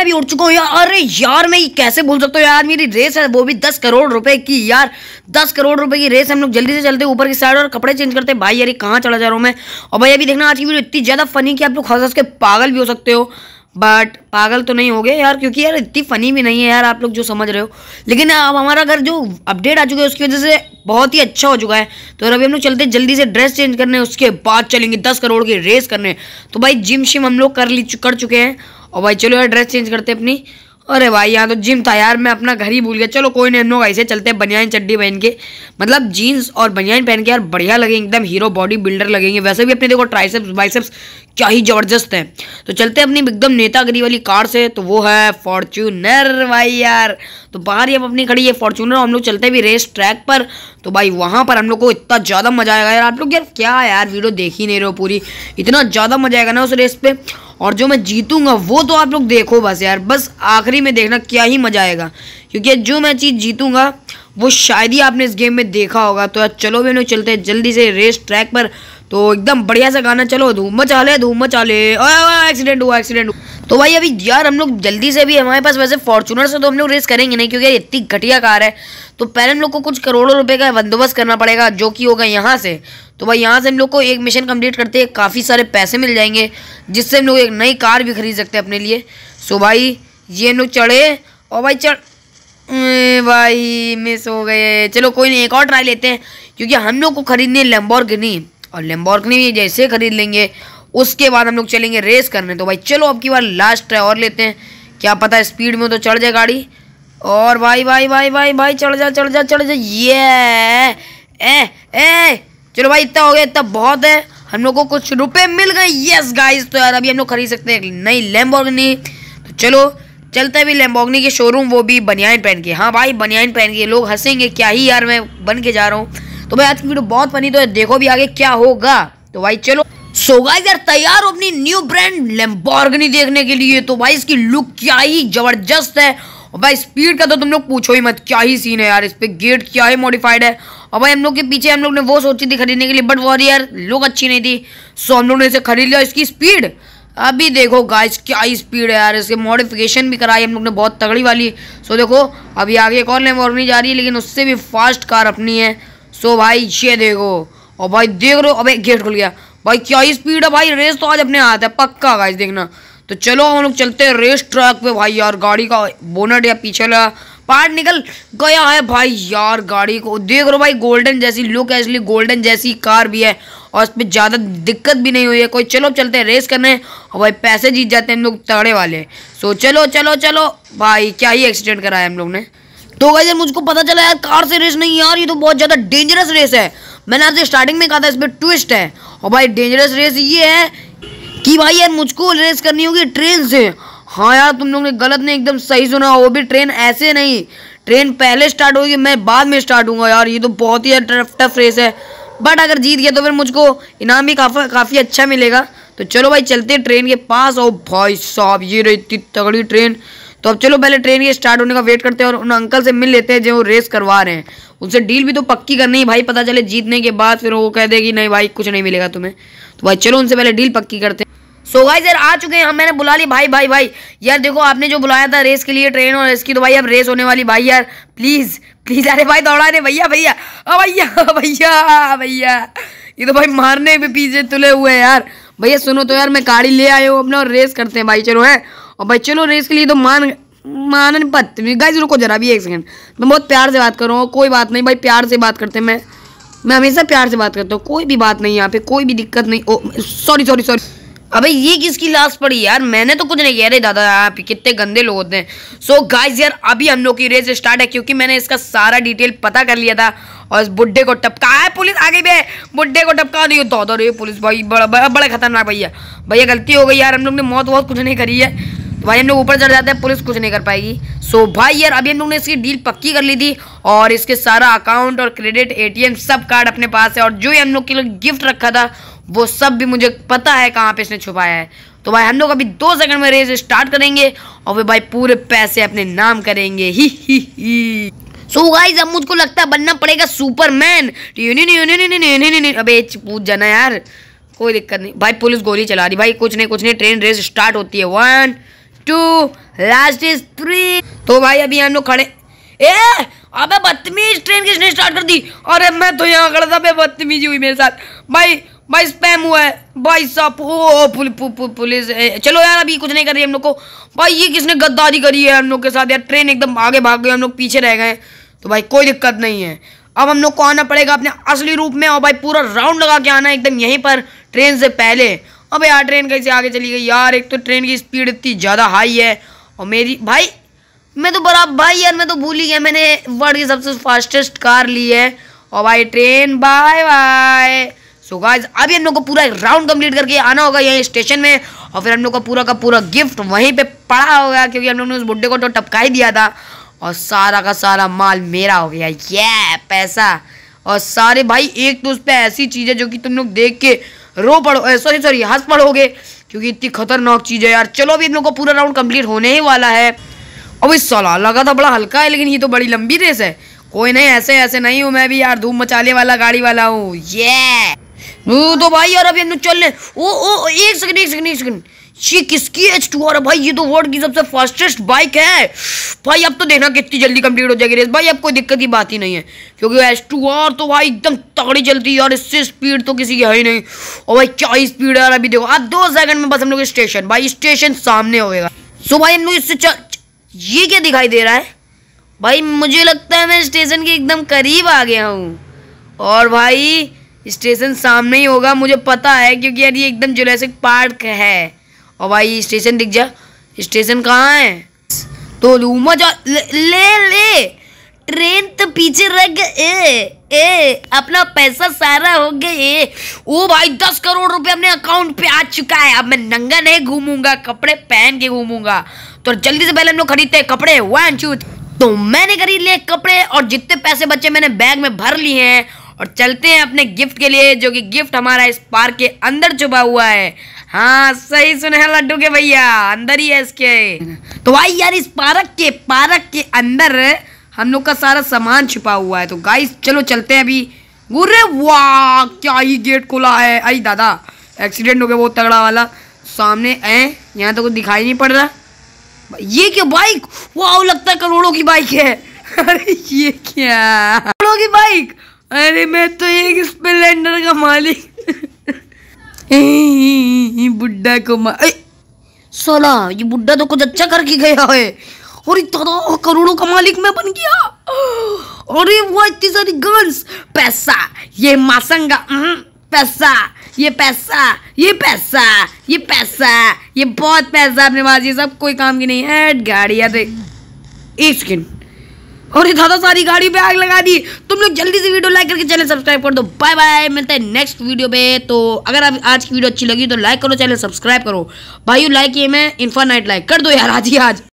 मैं भी उड़ चुका हूँ यार अरे यार मैं ये कैसे भूल सकता हूँ यार मेरी रेस है वो भी दस करोड़ रुपए की यार दस करोड़ रुपए की रेस हम लोग जल्दी से चलते ऊपर की साइड और कपड़े चेंज करते हैं भाई यार कहाँ चला जा रहा हूँ मैं और भाई अभी देखना आज की वीडियो इतनी ज़्यादा फनी कि आप लोग खास हंस के पागल भी हो सकते हो बट पागल तो नहीं हो गए यार क्योंकि यार इतनी फ़नी भी नहीं है यार आप लोग जो समझ रहे हो लेकिन अब हमारा घर जो अपडेट आ चुका है उसकी वजह से बहुत ही अच्छा हो चुका है तो अभी हम लोग चलते हैं जल्दी से ड्रेस चेंज करने उसके बाद चलेंगे दस करोड़ की रेस करने तो भाई जिम शिम हम लोग कर ली कर चुके हैं और भाई चलो यार ड्रेस चेंज करते अपनी अरे भाई यहाँ तो जिम था यार मैं अपना घर ही भूल गया चलो कोई नहीं नो ऐसे चलते बनियान चड्डी पहन के मतलब जीन्स और बनियान पहन के यार बढ़िया लगेंगे एकदम हीरो बॉडी बिल्डर लगेंगे वैसे भी अपने देखो ट्राइसेप्स बाइसेप्स क्या ही जबरदस्त है तो चलते अपनी एकदम नेतागिरी वाली कार से तो वो है फॉर्चूनर भाई यार तो बाहर ही अब अपनी खड़ी है फॉर्चूनर हम लोग चलते भी रेस ट्रैक पर तो भाई वहाँ पर हम लोग को इतना ज़्यादा मजा आएगा यार आप लोग यार क्या यार वीडियो देख ही नहीं रहे हो पूरी इतना ज़्यादा मजा आएगा ना उस रेस पर और जो मैं जीतूंगा वो तो आप लोग देखो बस यार बस आखिरी में देखना क्या ही मज़ा आएगा क्योंकि जो मैं चीज़ जीतूंगा वो शायद ही आपने इस गेम में देखा होगा तो यार चलो भी चलते हैं जल्दी से रेस ट्रैक पर तो एकदम बढ़िया सा गाना चलो धूम मचा ले धूम मचा ले एक्सीडेंट हुआ एक्सीडेंट हुआ तो भाई अभी यार हम लोग जल्दी से भी हमारे पास वैसे फॉर्चूनर से तो हम लोग रेस करेंगे नहीं क्योंकि इतनी घटिया कार है तो पहले हम लोग को कुछ करोड़ों रुपए का बंदोबस्त करना पड़ेगा जो कि होगा यहाँ से तो भाई यहाँ से हम लोग को एक मिशन कंप्लीट करते हैं काफ़ी सारे पैसे मिल जाएंगे जिससे हम लोग एक नई कार भी खरीद सकते हैं अपने लिए सो भाई ये हम लोग चढ़े और भाई चढ़ भाई मिस हो गए चलो कोई नहीं एक और ट्राई लेते हैं क्योंकि हम लोग को खरीदनी है लम्बोर और लेम्बॉर्गनी भी जैसे खरीद लेंगे उसके बाद हम लोग चलेंगे रेस करने तो भाई चलो अब की बार लास्ट ट्राई और लेते हैं क्या पता है स्पीड में तो चढ़ जाए गाड़ी और भाई भाई भाई भाई भाई चढ़ जा चढ़ जा चढ़ जा ये ए ए चलो भाई इतना हो गया इतना बहुत है हम लोग को कुछ रुपए मिल गए यस गाइस तो यार अभी हम लोग खरीद सकते हैं नई लेम्बोर्गनी तो चलो चलते अभी लेम्बोर्गनी के शोरूम वो भी बनियान पहन के हाँ भाई बनियान पहन के लोग हंसेंगे क्या ही यार मैं बन के जा रहा हूँ तो भाई आज की वीडियो बहुत बनी तो है देखो भी आगे क्या होगा तो भाई चलो सो गाइस यार तैयार हो अपनी न्यू ब्रांड लेम्बॉर्गनी देखने के लिए तो भाई इसकी लुक क्या ही जबरदस्त है और भाई स्पीड का तो तुम लोग पूछो ही मत क्या ही सीन है यार इस पर गेट क्या ही मॉडिफाइड है और भाई हम लोग के पीछे हम लोग ने वो सोची थी खरीदने के लिए बट वो यार लुक अच्छी नहीं थी सो हम लोग ने इसे खरीद लिया इसकी स्पीड अभी देखो गाइस क्या ही स्पीड है यार इसके मॉडिफिकेशन भी कराई हम लोग ने बहुत तगड़ी वाली सो देखो अभी आगे एक और लेम्बॉर्गनी जा रही है लेकिन उससे भी फास्ट कार अपनी है सो भाई ये देखो और भाई देख रहे हो अबे गेट खुल गया भाई क्या ही स्पीड है भाई रेस तो आज अपने हाथ है पक्का गाइस देखना तो चलो हम लोग चलते हैं रेस ट्रैक पे भाई यार गाड़ी का बोनट या पीछे वाला पार्ट निकल गया है भाई यार गाड़ी को देख रहे हो भाई गोल्डन जैसी लुक है इसलिए गोल्डन जैसी कार भी है और इसमें ज़्यादा दिक्कत भी नहीं हुई है कोई चलो चलते हैं रेस करने और भाई पैसे जीत जाते हैं हम लोग तगड़े वाले सो चलो चलो चलो भाई क्या ही एक्सीडेंट कराया हम लोग ने तो यार मुझको पता चला यार कार से रेस नहीं यार ये तो बहुत ज़्यादा डेंजरस रेस है मैंने आपसे स्टार्टिंग में कहा था इसमें ट्विस्ट है और भाई डेंजरस रेस ये है कि भाई यार मुझको रेस करनी होगी ट्रेन से हाँ यार तुम लोग ने गलत नहीं एकदम सही सुना वो भी ट्रेन ऐसे नहीं ट्रेन पहले स्टार्ट होगी मैं बाद में स्टार्ट हूँ यार ये तो बहुत ही टफ टफ रेस है बट अगर जीत गया तो फिर मुझको इनाम भी काफ़ी काफ़ी अच्छा मिलेगा तो चलो भाई चलते ट्रेन के पास और भाई साहब ये रही इतनी तगड़ी ट्रेन तो अब चलो पहले ट्रेन के स्टार्ट होने का वेट करते हैं और उन अंकल से मिल लेते हैं जो रेस करवा रहे हैं उनसे डील भी तो पक्की करनी है भाई पता चले जीतने के बाद फिर वो कह देगी नहीं भाई कुछ नहीं मिलेगा तुम्हें तो भाई चलो उनसे पहले डील पक्की करते हैं सो गाइस यार आ चुके हैं हम मैंने बुला ली भाई भाई भाई यार देखो आपने जो बुलाया था रेस के लिए ट्रेन और इसकी तो भाई अब रेस होने वाली भाई यार प्लीज़ प्लीज़ अरे भाई दौड़ा रहे भैया भैया भैया भैया भैया ये तो भाई मारने भी पीछे तुले हुए यार भैया सुनो तो यार मैं गाड़ी ले आया हूँ अपना और रेस करते हैं भाई चलो है और भाई चलो रेस के लिए तो मान मानन पत्नी गाइज रुको जरा भी एक सेकंड मैं बहुत प्यार से बात कर रहा हूँ कोई बात नहीं भाई प्यार से बात करते हैं मैं मैं हमेशा प्यार से बात करता हूँ कोई भी बात नहीं यहाँ पे कोई भी दिक्कत नहीं ओ सॉरी सॉरी सॉरी अबे ये किसकी लाश पड़ी यार मैंने तो कुछ नहीं किया रे दादा यहाँ पे कितने गंदे लोग होते हैं सो so, गाइज यार अभी हम लोग की रेस स्टार्ट है क्योंकि मैंने इसका सारा डिटेल पता कर लिया था और इस बुढ़े को है पुलिस आगे भी है बुढ़े को टपका नहीं दो दो रे पुलिस भाई बड़ा बड़ा, बड़ा खतरनाक भैया भैया गलती हो गई यार हम लोग ने मौत बहुत कुछ नहीं करी है भाई हम लोग ऊपर चढ़ जाते हैं पुलिस कुछ नहीं कर पाएगी सो भाई यार अभी हम लोग ने इसकी डील पक्की कर ली थी और इसके सारा अकाउंट और क्रेडिट एटीएम सब कार्ड अपने पास है और जो हम लोग के लिए गिफ्ट रखा था वो सब भी मुझे पता है कहाँ पे इसने छुपाया है तो भाई हम लोग अभी दो सेकंड में रेस स्टार्ट करेंगे और वे भाई पूरे पैसे अपने नाम करेंगे ही ही ही सो गाइस अब मुझको लगता है बनना पड़ेगा सुपरमैन अबे पूछ जाना यार कोई दिक्कत नहीं भाई पुलिस गोली चला रही भाई कुछ नहीं कुछ नहीं ट्रेन रेस स्टार्ट होती है one two last is three तो भाई अभी हम लोग खड़े ए अबे बदतमीज ट्रेन किसने स्टार्ट कर दी अरे मैं तो यहाँ खड़ा था बदतमीजी हुई मेरे साथ भाई भाई स्पैम हुआ है भाई साहब ओ पुल, पुल, पुल, पुलिस चलो यार अभी कुछ नहीं कर रही हम लोग को भाई ये किसने गद्दारी करी है हम लोग के साथ यार ट्रेन एकदम आगे भाग गई हम लोग पीछे रह गए तो भाई कोई दिक्कत नहीं है अब हम लोग को आना पड़ेगा अपने असली रूप में और भाई पूरा राउंड लगा के आना एकदम यहीं पर ट्रेन से पहले अब यार ट्रेन कैसे आगे चली गई यार एक तो ट्रेन की स्पीड इतनी ज़्यादा हाई है और मेरी भाई मैं तो बराबर भाई यार मैं तो भूल ही गया मैंने वर्ल्ड की सबसे फास्टेस्ट कार ली है और भाई train bye bye so guys अभी हम लोग को पूरा राउंड कंप्लीट करके आना होगा यहीं स्टेशन में और फिर हम लोग का पूरा का पूरा गिफ्ट वहीं पे पड़ा होगा क्योंकि हम लोग ने उस बुड्ढे को तो टपका ही दिया था और सारा का सारा माल मेरा हो गया ये पैसा और सारे भाई एक तो उस पर ऐसी चीज़ है जो कि तुम लोग देख के रो पड़ो सॉरी सॉरी हंस पड़ोगे क्योंकि इतनी खतरनाक चीज़ है यार चलो अभी इन लोग को पूरा राउंड कंप्लीट होने ही वाला है अब इस साला लगा था बड़ा हल्का है लेकिन ये तो बड़ी लंबी रेस है कोई नहीं ऐसे ऐसे नहीं हूँ मैं भी यार धूम मचाले वाला गाड़ी वाला हूँ ये तो भाई यार अभी हम लोग चल रहे ओ ओ एक सेकंड एक सेकंड एक सेकंड ये किसकी एच टू आर भाई ये तो वर्ल्ड की सबसे फास्टेस्ट बाइक है भाई अब तो देखना कितनी जल्दी कंप्लीट हो जाएगी रेस भाई अब कोई दिक्कत की बात ही नहीं है क्योंकि एच टू आर तो भाई एकदम तगड़ी चलती है और इससे स्पीड तो किसी की है ही नहीं और भाई क्या ही स्पीड है यार अभी देखो अब दो सेकंड में बस हम लोग स्टेशन भाई स्टेशन सामने होगा सो भाई हम लोग इससे ये क्या दिखाई दे रहा है भाई मुझे लगता है मैं स्टेशन के एकदम करीब आ गया हूँ और भाई स्टेशन सामने ही होगा मुझे पता है क्योंकि यार ये एकदम जुलैसिक पार्क है और भाई स्टेशन दिख जा स्टेशन कहाँ है तो लूमा जा ले ले, ले। ट्रेन तो पीछे रह गए ए, ए अपना पैसा सारा हो गए ओ भाई दस करोड़ रुपए अपने अकाउंट पे आ चुका है अब मैं नंगा नहीं घूमूंगा कपड़े पहन के घूमूंगा तो जल्दी से पहले हम लोग खरीदते हैं कपड़े वन चू तो मैंने खरीद लिए कपड़े और जितने पैसे बचे मैंने बैग में भर लिए हैं और चलते हैं अपने गिफ्ट के लिए जो कि गिफ्ट हमारा इस पार्क के अंदर छुपा हुआ है हाँ सही सुने हैं लड्डू के भैया अंदर ही है इसके तो भाई यार इस पार्क के पार्क के अंदर हम लोग का सारा सामान छुपा हुआ है तो गाइस चलो चलते हैं अभी गुर्रे वाह क्या ही गेट खुला है आई दादा एक्सीडेंट हो गया बहुत तगड़ा वाला सामने है यहाँ तो कुछ दिखाई नहीं पड़ रहा ये क्या बाइक वाह लगता है करोड़ों की बाइक है अरे ये क्या करोड़ों की बाइक अरे मैं तो एक स्प्लेंडर का मालिक बुड्ढा को मा सोला ये बुड्ढा तो कुछ अच्छा करके गया है और इतना करोड़ों का मालिक मैं बन गया अरे वो इतनी सारी गन्स पैसा ये मासंगा हम्म, पैसा ये पैसा ये पैसा ये पैसा ये बहुत पैसा अपने पास ये सब कोई काम की नहीं है गाड़ी या तो एक सेकेंड और दादा सारी गाड़ी पे आग लगा दी तुम लोग जल्दी से वीडियो लाइक करके चैनल सब्सक्राइब कर दो बाय बाय मिलते हैं नेक्स्ट वीडियो पे तो अगर आप आज की वीडियो अच्छी लगी तो लाइक करो चैनल सब्सक्राइब करो भाई लाइक ये मैं इन्फानाइट नाइट लाइक कर दो यार आज ही आज